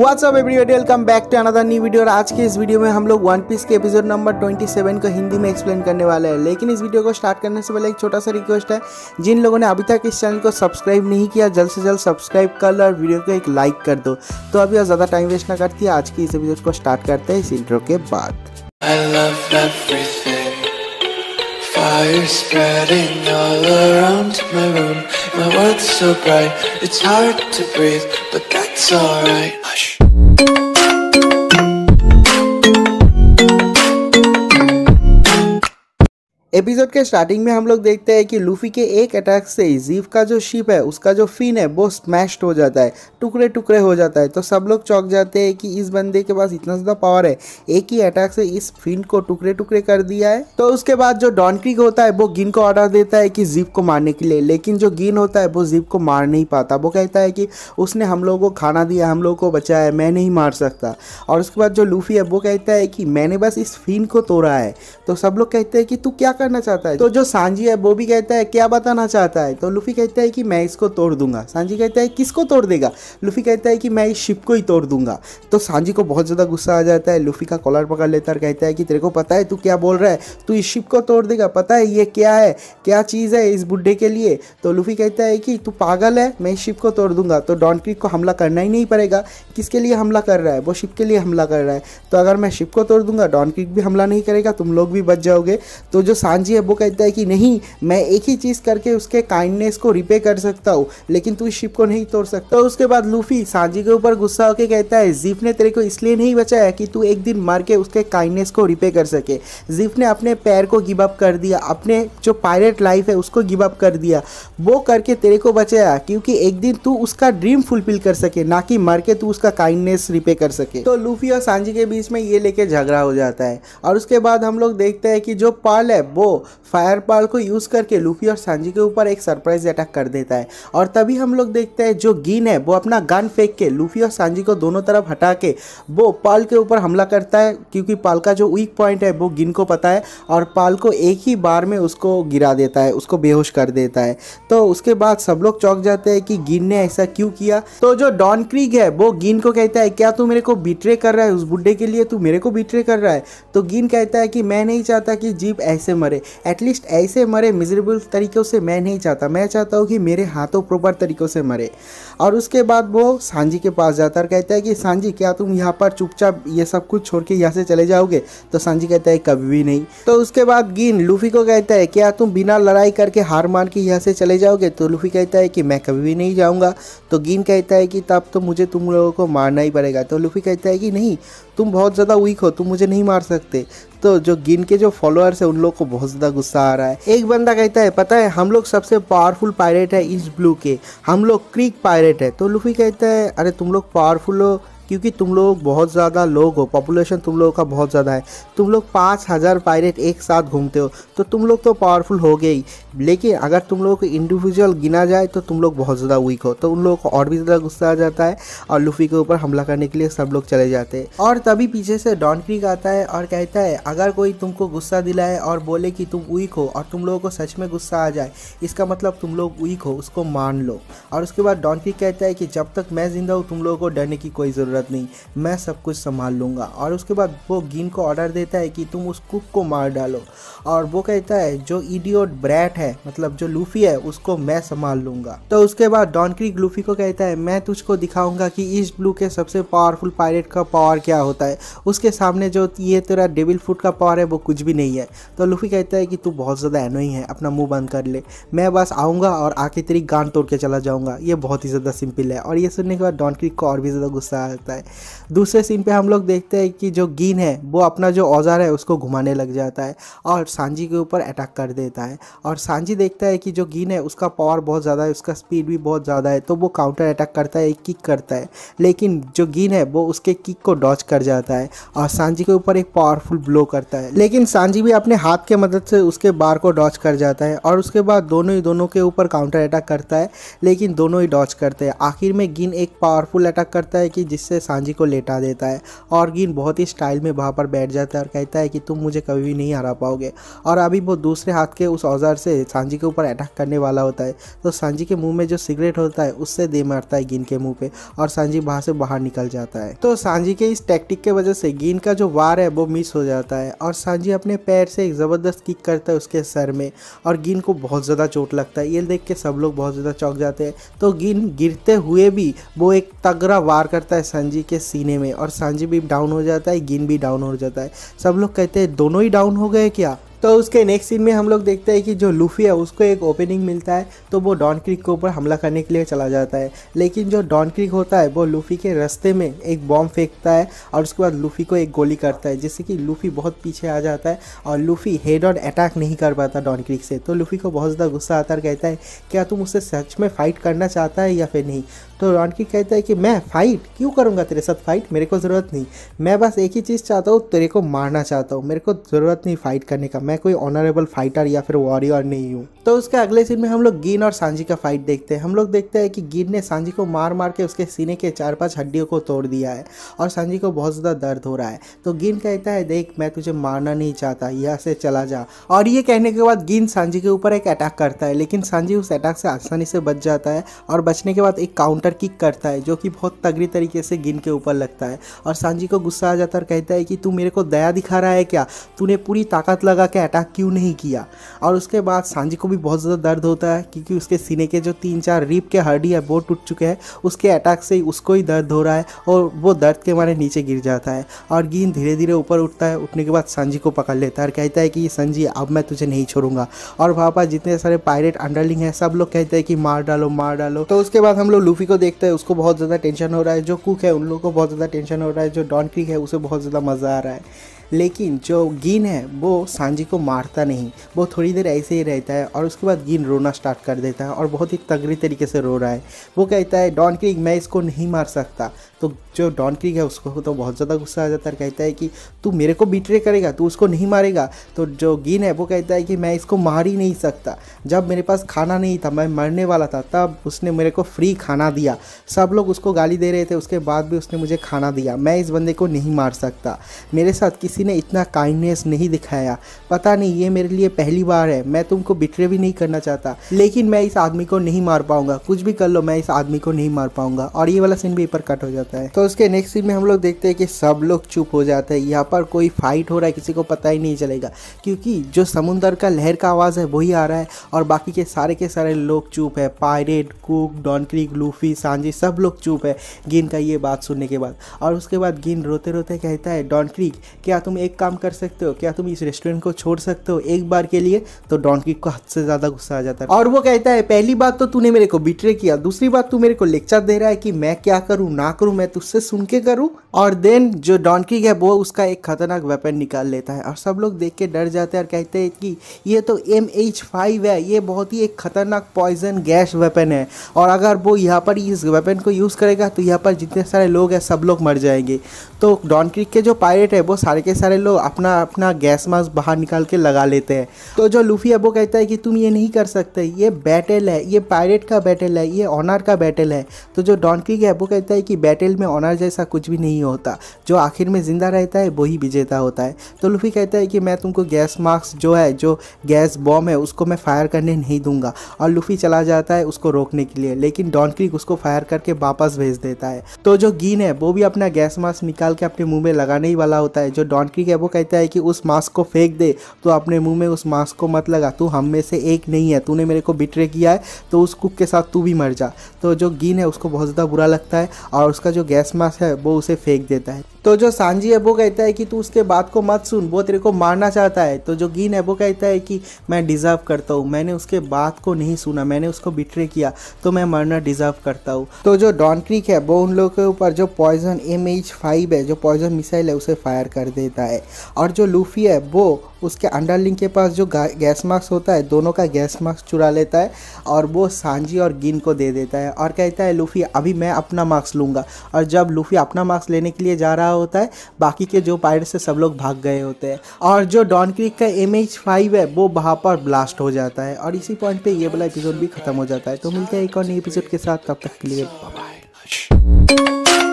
WhatsApp everybody welcome back to another new video और आज के इस वीडियो में हम लोग वन पीस के एपिसोड नंबर 27 को हिंदी में एक्सप्लेन करने वाले हैं लेकिन इस वीडियो को स्टार्ट करने से पहले एक छोटा सा रिक्वेस्ट है जिन लोगों ने अभी तक इस चैनल को सब्सक्राइब नहीं किया जल्द से जल्द सब्सक्राइब कर लो और वीडियो को एक लाइक कर दो तो अभी और ज़्यादा टाइम वेस्ट ना करती है आज की इस एपिसोड को स्टार्ट करते हैं इस इंट्रो के बाद Fire spreading all around my room My world's so bright, it's hard to breathe But that's alright Hush episode के स्टार्टिंग में हम लोग देखते हैं कि लूफी के एक अटैक से ही जीव का जो शिप है उसका जो फिन है वो स्मैश्ड हो जाता है टुकड़े टुकड़े हो जाता है तो सब लोग चौंक जाते हैं कि इस बंदे के पास इतना ज़्यादा पावर है एक ही अटैक से इस फिन को टुकड़े टुकड़े कर दिया है तो उसके बाद जो डॉनक्रिक होता है वो गिन को ऑर्डर देता है कि जीप को मारने के लिए लेकिन जो गिन होता है वो जीप को मार नहीं पाता वो कहता है कि उसने हम लोगों को खाना दिया हम लोगों को बचाया मैं नहीं मार सकता और उसके बाद जो लूफी है वो कहता है कि मैंने बस इस फिन को तोड़ा है तो सब लोग कहते हैं कि तू क्या करना चाहता है तो जो सांजी है वो भी कहता है क्या बताना चाहता है तो लुफी कहता है कि मैं इसको तोड़ दूंगा सांजी कहता है किसको तोड़ देगा लुफी कहता है कि मैं इस शिप को ही तोड़ दूंगा तो सांजी को बहुत ज़्यादा गुस्सा आ जाता है लुफी का कॉलर पकड़ लेता है कहता है कि तेरे को पता है तू क्या बोल रहा है तू इस शिप को तोड़ देगा पता है ये क्या है क्या चीज़ है इस बुढ़े के लिए तो लुफी कहता है कि तू पागल है मैं इस शिप को तोड़ दूंगा तो डॉन क्रिक को हमला करना ही नहीं पड़ेगा किसके लिए हमला कर रहा है वो शिप के लिए हमला कर रहा है तो अगर मैं शिप को तोड़ दूंगा डॉन क्रिक भी हमला नहीं करेगा तुम लोग भी बच जाओगे तो जो सांझी है वो कहता है कि नहीं मैं एक ही चीज़ करके उसके काइंडनेस को रिपे कर सकता हूँ लेकिन तू इस शिप को नहीं तोड़ सकता तो उसके बाद लूफी सांझी के ऊपर गुस्सा होकर कहता है जीफ ने तेरे को इसलिए नहीं बचाया कि तू एक दिन मर के उसके काइंडनेस को रिपे कर सके जीफ ने अपने पैर को गिव अप कर दिया अपने जो पायलट लाइफ है उसको गिव अप कर दिया वो करके तेरे को बचाया क्योंकि एक दिन तू उसका ड्रीम फुलफिल कर सके ना कि मर के तू उसका काइंडनेस रिपे कर सके तो लूफी और सांझी के बीच में ये लेके झगड़ा हो जाता है और उसके बाद हम लोग देखते हैं कि जो पाल है वो पाल को यूज़ करके लूफी और सांजी के ऊपर एक सरप्राइज अटैक कर देता है और तभी हम लोग देखते हैं जो गिन है वो अपना गन फेंक के लूफी और सांजी को दोनों तरफ हटा के वो पाल के ऊपर हमला करता है क्योंकि पाल का जो वीक पॉइंट है वो गिन को पता है और पाल को एक ही बार में उसको गिरा देता है उसको बेहोश कर देता है तो उसके बाद सब लोग चौंक जाते हैं कि गिन ने ऐसा क्यों किया तो जो डॉन क्रीग है वो गिन को कहता है क्या तू मेरे को बिट्रे कर रहा है उस बुढ़े के लिए तू मेरे को बिट्रे कर रहा है तो गिन कहता है कि मैं नहीं चाहता कि जीप ऐसे मरे मरे एटलीस्ट ऐसे मरे मिजरेबल तरीक़ों से मैं नहीं चाहता मैं चाहता हूँ कि मेरे हाथों प्रॉपर तरीक़ों से मरे और उसके बाद वो सांझी के पास जाता है और कहता है कि सांझी क्या तुम यहाँ पर चुपचाप ये सब कुछ छोड़ के यहाँ से चले जाओगे तो सांझी कहता है कभी भी नहीं तो उसके बाद गिन लूफी को कहता है क्या तुम बिना लड़ाई करके हार मान के यहाँ से चले जाओगे तो लूफी कहता है कि मैं कभी भी नहीं जाऊँगा तो गिन कहता है कि तब तो मुझे तुम लोगों को मारना ही पड़ेगा तो लूफी कहता है कि नहीं तुम बहुत ज़्यादा वीक हो तुम मुझे नहीं मार सकते तो जो गिन के जो फॉलोअर्स है उन लोग को बहुत ज़्यादा गुस्सा आ रहा है एक बंदा कहता है पता है हम लोग सबसे पावरफुल पायरेट है इस ब्लू के हम लोग क्रिक पायरेट है तो लुफी कहता है अरे तुम लोग पावरफुल हो क्योंकि तुम लोग बहुत ज़्यादा लोग हो पॉपुलेशन तुम लोगों का बहुत ज़्यादा है तुम लोग पाँच हज़ार पायरेट एक साथ घूमते हो तो तुम लोग तो पावरफुल हो गए ही लेकिन अगर तुम लोगों को इंडिविजुअल गिना जाए तो तुम लोग बहुत ज़्यादा वीक हो तो उन लोगों को और भी ज़्यादा गुस्सा आ जाता है और लूफी के ऊपर हमला करने के लिए सब लोग चले जाते हैं और तभी पीछे से डॉन क्रिक आता है और कहता है अगर कोई तुमको गुस्सा दिलाए और बोले कि तुम वीक हो और तुम लोगों को सच में गुस्सा आ जाए इसका मतलब तुम लोग वीक हो उसको मान लो और उसके बाद डॉन क्रिक कहता है कि जब तक मैं ज़िंदा हूँ तुम लोगों को डरने की कोई ज़रूरत ज़रूरत नहीं मैं सब कुछ संभाल लूँगा और उसके बाद वो गिन को ऑर्डर देता है कि तुम उस कुक को मार डालो और वो कहता है जो इडियोट ब्रैट है मतलब जो लूफी है उसको मैं संभाल लूँगा तो उसके बाद डॉनक्रिक लूफी को कहता है मैं तुझको दिखाऊंगा कि ईस्ट ब्लू के सबसे पावरफुल पायलट का पावर क्या होता है उसके सामने जो ये तेरा डेविल फूड का पावर है वो कुछ भी नहीं है तो लूफी कहता है कि तू बहुत ज़्यादा एनोइंग है अपना मुंह बंद कर ले मैं बस आऊँगा और आके तेरी गान तोड़ के चला जाऊँगा ये बहुत ही ज़्यादा सिंपल है और ये सुनने के बाद डॉनक्रिक को और भी ज़्यादा गुस्सा आता सकता है दूसरे सीन पे हम लोग देखते हैं कि जो गीन है वो अपना जो औजार है उसको घुमाने लग जाता है और सांझी के ऊपर अटैक कर देता है और सांझी देखता है कि जो गीन है उसका पावर बहुत ज़्यादा है उसका स्पीड भी बहुत ज़्यादा है तो वो काउंटर अटैक करता है एक किक करता है लेकिन जो गीन है वो उसके किक को डॉच कर जाता है और सांझी के ऊपर एक पावरफुल ब्लो करता है लेकिन सांझी भी अपने हाथ के मदद से उसके बार को डॉच कर जाता है और उसके बाद दोनों ही दोनों के ऊपर काउंटर अटैक करता है लेकिन दोनों ही डॉच करते हैं आखिर में गिन एक पावरफुल अटैक करता है कि जिससे से सांझी को लेटा देता है और गिन बहुत ही स्टाइल में वहाँ पर बैठ जाता है और कहता है कि तुम मुझे कभी भी नहीं हरा पाओगे और अभी वो दूसरे हाथ के उस औजार से सांझी के ऊपर अटैक करने वाला होता है तो सांझी के मुँह में जो सिगरेट होता है उससे दे मारता है गिन के मुँह पर और सांझी वहाँ से बाहर निकल जाता है तो सांझी के इस टैक्टिक के वजह से गिन का जो वार है वो मिस हो जाता है और सांझी अपने पैर से एक ज़बरदस्त किक करता है उसके सर में और गिन को बहुत ज़्यादा चोट लगता है ये देख के सब लोग बहुत ज़्यादा चौक जाते हैं तो गिन गिरते हुए भी वो एक तगड़ा वार करता है सांजी के सीने में और सांजी भी डाउन हो जाता है गिन भी डाउन हो जाता है सब लोग कहते हैं दोनों ही डाउन हो गए क्या तो उसके नेक्स्ट सीन में हम लोग देखते हैं कि जो लूफी है उसको एक ओपनिंग मिलता है तो वो डॉन क्रिक के ऊपर हमला करने के लिए चला जाता है लेकिन जो डॉन क्रिक होता है वो लूफी के रास्ते में एक बॉम्ब फेंकता है और उसके बाद लूफी को एक गोली करता है जिससे कि लूफी बहुत पीछे आ जाता है और लूफी हेड ऑन अटैक नहीं कर पाता डॉन क्रिक से तो लूफी को बहुत ज़्यादा गुस्सा आता है कहता है क्या तुम उससे सच में फ़ाइट करना चाहता है या फिर नहीं तो रॉन्की कहता है कि मैं फाइट क्यों करूँगा तेरे साथ फाइट मेरे को ज़रूरत नहीं मैं बस एक ही चीज़ चाहता हूँ तेरे को मारना चाहता हूँ मेरे को ज़रूरत नहीं फाइट करने का मैं कोई ऑनरेबल फाइटर या फिर वॉरियर नहीं हूँ तो उसके अगले सीन में हम लोग गिन और सांझी का फाइट देखते हैं हम लोग देखते हैं कि गिन ने सांझी को मार मार के उसके सीने के चार पाँच हड्डियों को तोड़ दिया है और सांझी को बहुत ज़्यादा दर्द हो रहा है तो गिन कहता है देख मैं तुझे मारना नहीं चाहता यहाँ से चला जा और ये कहने के बाद गिन सांझी के ऊपर एक अटैक करता है लेकिन सांझी उस अटैक से आसानी से बच जाता है और बचने के बाद एक काउंटर लेकर किक करता है जो कि बहुत तगड़ी तरीके से गिन के ऊपर लगता है और सांजी को गुस्सा आ जाता है और कहता है कि तू मेरे को दया दिखा रहा है क्या तूने पूरी ताकत लगा के अटैक क्यों नहीं किया और उसके बाद सांजी को भी बहुत ज़्यादा दर्द होता है क्योंकि उसके सीने के जो तीन चार रीप के हड्डी है वो टूट चुके हैं उसके अटैक से उसको ही दर्द हो रहा है और वो दर्द के मारे नीचे गिर जाता है और गिन धीरे धीरे ऊपर उठता है उठने के बाद सांजी को पकड़ लेता है और कहता है कि संजी अब मैं तुझे नहीं छोड़ूंगा और वहाँ पर जितने सारे पायरेट अंडरलिंग है सब लोग कहते हैं कि मार डालो मार डालो तो उसके बाद हम लोग लूफी को देखता है उसको बहुत ज़्यादा टेंशन हो रहा है जो कुक है उन लोगों को बहुत ज़्यादा टेंशन हो रहा है जो डॉन क्रिक है उसे बहुत ज़्यादा मज़ा आ रहा है लेकिन जो गिन है वो सांझी को मारता नहीं वो थोड़ी देर ऐसे ही रहता है और उसके बाद गिन रोना स्टार्ट कर देता है और बहुत ही तगड़ी तरीके से रो रहा है वो कहता है डॉन क्रिक मैं इसको नहीं मार सकता तो जो डॉन क्रिक है उसको तो बहुत ज़्यादा गुस्सा आ जाता है कहता है कि तू मेरे को बिट्रे करेगा तू उसको नहीं मारेगा तो जो गिन है वो कहता है कि मैं इसको मार ही नहीं सकता जब मेरे पास खाना नहीं था मैं मरने वाला था तब उसने मेरे को फ्री खाना दिया सब लोग उसको गाली दे रहे थे उसके बाद भी उसने मुझे खाना दिया मैं इस बंदे को नहीं मार सकता मेरे साथ किसी किसी ने इतना काइंडनेस नहीं दिखाया पता नहीं ये मेरे लिए पहली बार है मैं तुमको बिट्रे भी नहीं करना चाहता लेकिन मैं इस आदमी को नहीं मार पाऊंगा कुछ भी कर लो मैं इस आदमी को नहीं मार पाऊंगा और ये वाला सीन भी पर कट हो जाता है तो उसके नेक्स्ट सीन में हम लोग देखते हैं कि सब लोग चुप हो जाते हैं यहाँ पर कोई फाइट हो रहा है किसी को पता ही नहीं चलेगा क्योंकि जो समुंदर का लहर का आवाज़ है वही आ रहा है और बाकी के सारे के सारे लोग चुप है पायरेट कुक डॉनक्रिक लूफी सांझी सब लोग चुप है गिन का ये बात सुनने के बाद और उसके बाद गिन रोते रोते कहता है डॉनक्रिक क्या तुम तुम एक काम कर सकते हो क्या तुम इस रेस्टोरेंट को छोड़ सकते हो एक बार के लिए तो डॉन्की को हद से ज़्यादा गुस्सा आ जाता है और वो कहता है पहली बात तो तूने मेरे को बिट्रे किया दूसरी बात तू मेरे को लेक्चर दे रहा है कि मैं क्या करूँ ना करूँ मैं तुझसे सुन के करूँ और देन जो डॉन्की है वो उसका एक खतरनाक वेपन निकाल लेता है और सब लोग देख के डर जाते हैं और कहते हैं कि ये तो एम एच फाइव है ये बहुत ही एक खतरनाक पॉइजन गैस वेपन है और अगर वो यहाँ पर इस वेपन को यूज़ करेगा तो यहाँ पर जितने सारे लोग हैं सब लोग मर जाएंगे तो डॉन क्रिक के जो पायरेट है वो सारे के सारे लोग अपना अपना गैस मास्क बाहर निकाल के लगा लेते हैं तो जो लूफी है वो कहता है कि तुम ये नहीं कर सकते ये बैटल है ये पायरेट का बैटल है ये ऑनर का बैटल है तो जो डॉन क्रिक है वो कहता है कि बैटल में ऑनर जैसा कुछ भी नहीं होता जो आखिर में ज़िंदा रहता है वही विजेता होता है तो लूफी कहता है कि मैं तुमको गैस मास्क जो है जो गैस बॉम है उसको मैं फायर करने नहीं दूंगा और लूफी चला जाता है उसको रोकने के लिए लेकिन डॉन क्रिक उसको फायर करके वापस भेज देता है तो जो गीन है वो भी अपना गैस मास्क निकाल डाल के अपने मुंह में लगाने ही वाला होता है जो डॉनकी है वो कहता है कि उस मास्क को फेंक दे तो अपने मुंह में उस मास्क को मत लगा तू हम में से एक नहीं है तूने मेरे को बिट्रे किया है तो उस कुक के साथ तू भी मर जा तो जो गिन है उसको बहुत ज़्यादा बुरा लगता है और उसका जो गैस मास्क है वो उसे फेंक देता है तो जो है एबो कहता है कि तू उसके बात को मत सुन वो तेरे को मारना चाहता है तो जो गीन एबो कहता है कि मैं डिज़र्व करता हूँ मैंने उसके बात को नहीं सुना मैंने उसको बिट्रे किया तो मैं मरना डिज़र्व करता हूँ तो जो डॉन है वो उन लोगों के ऊपर जो पॉइजन एम एच फाइव है जो पॉइजन मिसाइल है उसे फायर कर देता है और जो लूफी है वो उसके अंडरलिंग के पास जो गैस मास्क होता है दोनों का गैस मास्क चुरा लेता है और वो सांझी और गिन को दे देता है और कहता है लूफ़ी अभी मैं अपना मास्क लूँगा और जब लूफ़ी अपना मास्क लेने के लिए जा रहा होता है बाकी के जो पायरेट्स है सब लोग भाग गए होते हैं और जो डॉन क्रिक का एम एच फाइव है वो वहाँ पर ब्लास्ट हो जाता है और इसी पॉइंट पर ये वाला एपिसोड भी ख़त्म हो जाता है तो मिलते हैं एक और नई एपिसोड के साथ तब तक के लिए बाय